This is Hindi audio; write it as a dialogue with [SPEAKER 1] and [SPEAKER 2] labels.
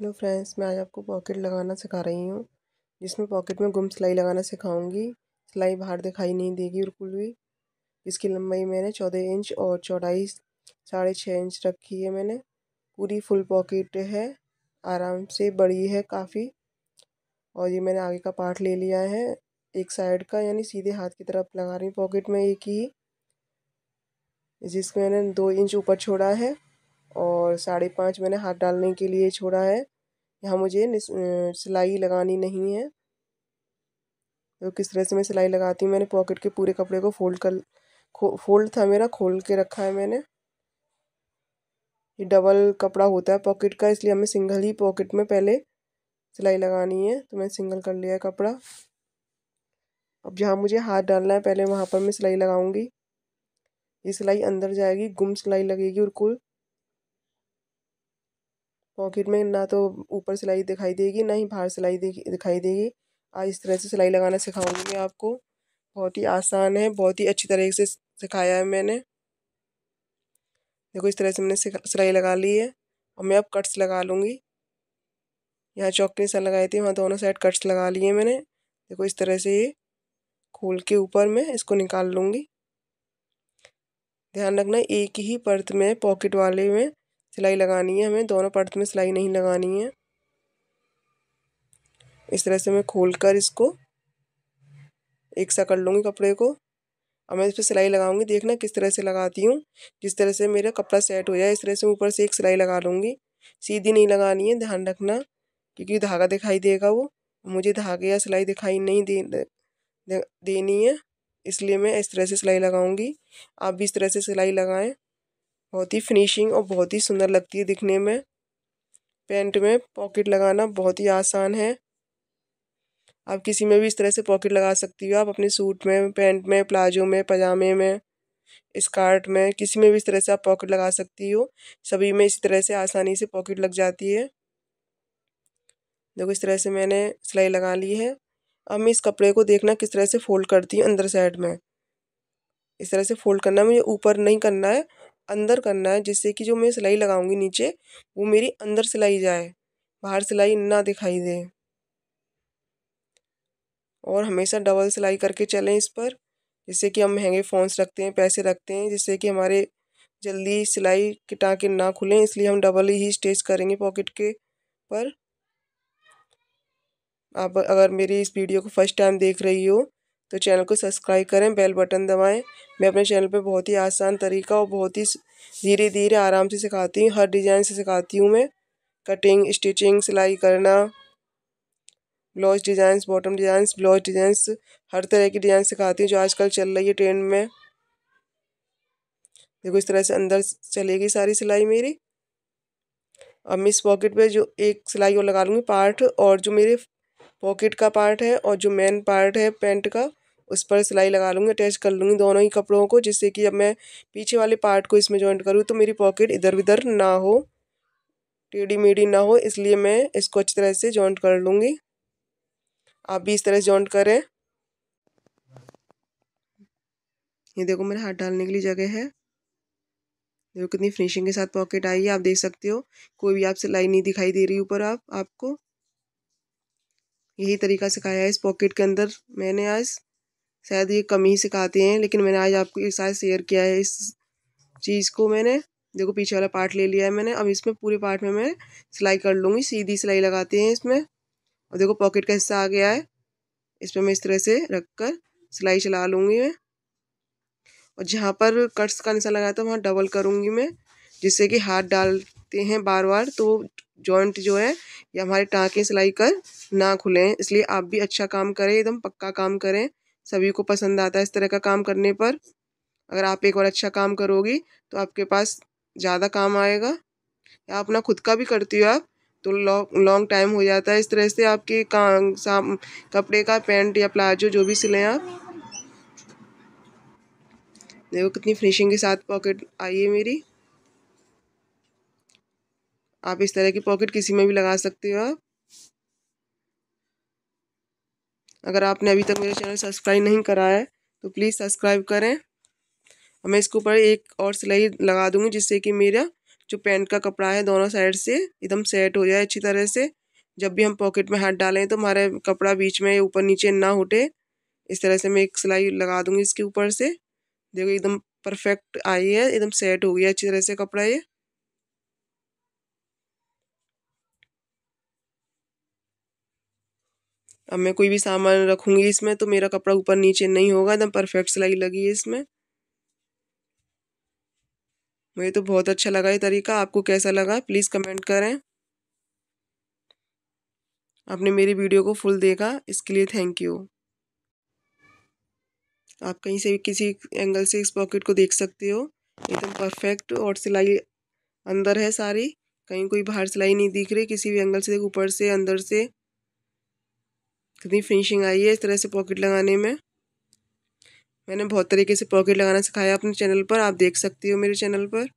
[SPEAKER 1] हेलो फ्रेंड्स मैं आज आपको पॉकेट लगाना सिखा रही हूँ जिसमें पॉकेट में गुम सिलाई लगाना सिखाऊंगी सिलाई बाहर दिखाई नहीं देगी बिल्कुल भी इसकी लंबाई मैंने चौदह इंच और चौड़ाई साढ़े छः इंच रखी है मैंने पूरी फुल पॉकेट है आराम से बड़ी है काफ़ी और ये मैंने आगे का पार्ट ले लिया है एक साइड का यानी सीधे हाथ की तरफ लगा रही हूँ पॉकेट में एक ही जिसमें मैंने दो इंच ऊपर छोड़ा है और साढ़े पाँच मैंने हाथ डालने के लिए छोड़ा है यहाँ मुझे सिलाई लगानी नहीं है तो किस तरह से मैं सिलाई लगाती हूँ मैंने पॉकेट के पूरे कपड़े को फोल्ड कर फोल्ड था मेरा खोल के रखा है मैंने ये डबल कपड़ा होता है पॉकेट का इसलिए हमें सिंगल ही पॉकेट में पहले सिलाई लगानी है तो मैंने सिंगल कर लिया कपड़ा अब जहाँ मुझे हाथ डालना है पहले वहाँ पर मैं सिलाई लगाऊंगी ये सिलाई अंदर जाएगी गुम सिलाई लगेगी और कुल पॉकेट में ना तो ऊपर सिलाई दिखाई देगी ना ही बाहर सिलाई दिखाई देगी आज इस तरह से सिलाई लगाना सिखाऊंगी मैं आपको बहुत ही आसान है बहुत ही अच्छी तरीके से सिखाया है मैंने देखो इस तरह से मैंने सिलाई लगा ली है और मैं अब कट्स लगा लूँगी यहाँ चौक के निशान लगाए थे वहाँ दोनों साइड कट्स लगा लिए मैंने देखो इस तरह से ये खोल के ऊपर मैं इसको निकाल लूँगी ध्यान रखना एक ही पर्त में पॉकेट वाले में सिलाई लगानी है हमें दोनों पार्ट में सिलाई नहीं लगानी है इस तरह से मैं खोल कर इसको एक सा कर लूँगी कपड़े को अब मैं इस पर सिलाई लगाऊंगी देखना किस तरह से लगाती हूँ जिस तरह से मेरा कपड़ा सेट हो जाए इस तरह से ऊपर से एक सिलाई लगा लूँगी सीधी नहीं लगानी है ध्यान रखना क्योंकि धागा दिखाई देगा वो मुझे धागे या सिलाई दिखाई नहीं दे, दे देनी है इसलिए मैं इस तरह से सिलाई लगाऊंगी आप भी इस तरह से सिलाई लगाएं बहुत ही फिनिशिंग और बहुत ही सुंदर लगती है दिखने में पेंट में पॉकेट लगाना बहुत ही आसान है आप किसी में भी इस तरह से पॉकेट लगा सकती हो आप अपने सूट में पैंट में प्लाजो में पजामे में स्कर्ट में किसी में भी इस तरह से आप पॉकेट लगा सकती हो सभी में इसी तरह से आसानी से पॉकेट लग जाती है देखो इस तरह से मैंने सिलाई लगा ली है अब मैं इस कपड़े को देखना किस तरह से फ़ोल्ड करती हूँ अंदर साइड में इस तरह से फ़ोल्ड करना मुझे ऊपर नहीं करना है अंदर करना है जिससे कि जो मैं सिलाई लगाऊंगी नीचे वो मेरी अंदर सिलाई जाए बाहर सिलाई ना दिखाई दे और हमेशा डबल सिलाई करके चलें इस पर जिससे कि हम महंगे फ़ोन्स रखते हैं पैसे रखते हैं जिससे कि हमारे जल्दी सिलाई के टाँके ना खुलें इसलिए हम डबल ही स्टेच करेंगे पॉकेट के पर आप अगर मेरी इस वीडियो को फर्स्ट टाइम देख रही हो तो चैनल को सब्सक्राइब करें बेल बटन दबाएं मैं अपने चैनल पर बहुत ही आसान तरीका और बहुत ही धीरे धीरे आराम से सिखाती हूँ हर डिज़ाइन से सिखाती हूँ मैं कटिंग स्टिचिंग सिलाई करना blouse designs bottom designs blouse designs हर तरह की डिज़ाइन सिखाती हूँ जो आजकल चल रही है ट्रेंड में देखो इस तरह से अंदर चलेगी सारी सिलाई मेरी अब मैं इस पॉकेट पे जो एक सिलाई और लगा लूँगी पार्ट और जो मेरे पॉकेट का पार्ट है और जो मेन पार्ट है पेंट का उस पर सिलाई लगा लूँगी अटैच कर लूँगी दोनों ही कपड़ों को जिससे कि अब मैं पीछे वाले पार्ट को इसमें जॉइंट करूँ तो मेरी पॉकेट इधर उधर ना हो टेढ़ी मेढ़ी ना हो इसलिए मैं इसको अच्छी तरह से जॉइंट कर लूँगी आप भी इस तरह से जॉइंट करें ये देखो मेरे हाथ डालने के लिए जगह है देखो कितनी फिनिशिंग के साथ पॉकेट आई है आप देख सकते हो कोई भी आप सिलाई नहीं दिखाई दे रही ऊपर आप आपको यही तरीका सिखाया है इस पॉकेट के अंदर मैंने आज शायद ये कम ही सिखाते हैं लेकिन मैंने आज आपको एक साथ शेयर किया है इस चीज़ को मैंने देखो पीछे वाला पार्ट ले लिया है मैंने अब इसमें पूरे पार्ट में मैं सिलाई कर लूँगी सीधी सिलाई लगाते हैं इसमें और देखो पॉकेट का हिस्सा आ गया है इस पर मैं इस तरह से रख कर सिलाई चला लूँगी मैं और जहाँ पर कट्स का निशान लगाया था वहाँ डबल करूँगी मैं जिससे कि हाथ डाल रखते हैं बार बार तो जॉइंट जो है या हमारे टाँके सिलाई कर ना खुलें इसलिए आप भी अच्छा काम करें एकदम पक्का काम करें सभी को पसंद आता है इस तरह का काम करने पर अगर आप एक बार अच्छा काम करोगी तो आपके पास ज़्यादा काम आएगा या अपना खुद का भी करती हो आप तो लॉ लॉन्ग टाइम हो जाता है इस तरह से आपके काम कपड़े का पैंट या प्लाजो जो भी सिलें आप देखो कितनी फिनिशिंग के साथ पॉकेट आई है मेरी आप इस तरह की पॉकेट किसी में भी लगा सकते हो आप अगर आपने अभी तक मेरे चैनल सब्सक्राइब नहीं करा है तो प्लीज़ सब्सक्राइब करें मैं इसके ऊपर एक और सिलाई लगा दूंगी जिससे कि मेरा जो पैंट का कपड़ा है दोनों साइड से एकदम सेट हो जाए अच्छी तरह से जब भी हम पॉकेट में हाथ डालें तो हमारे कपड़ा बीच में ऊपर नीचे ना उठे इस तरह से मैं एक सिलाई लगा दूंगी इसके ऊपर से देखो एकदम परफेक्ट आई है एकदम सेट हो गया अच्छी तरह से कपड़ा ये अब मैं कोई भी सामान रखूँगी इसमें तो मेरा कपड़ा ऊपर नीचे नहीं होगा एकदम परफेक्ट सिलाई लगी है इसमें मुझे तो बहुत अच्छा लगा ये तरीका आपको कैसा लगा प्लीज़ कमेंट करें आपने मेरी वीडियो को फुल देखा इसके लिए थैंक यू आप कहीं से भी किसी एंगल से इस पॉकेट को देख सकते हो एकदम परफेक्ट और सिलाई अंदर है सारी कहीं कोई बाहर सिलाई नहीं दिख रही किसी भी एंगल से ऊपर से अंदर से कितनी फिनिशिंग आई है इस तरह से पॉकेट लगाने में मैंने बहुत तरीके से पॉकेट लगाना सिखाया अपने चैनल पर आप देख सकती हो मेरे चैनल पर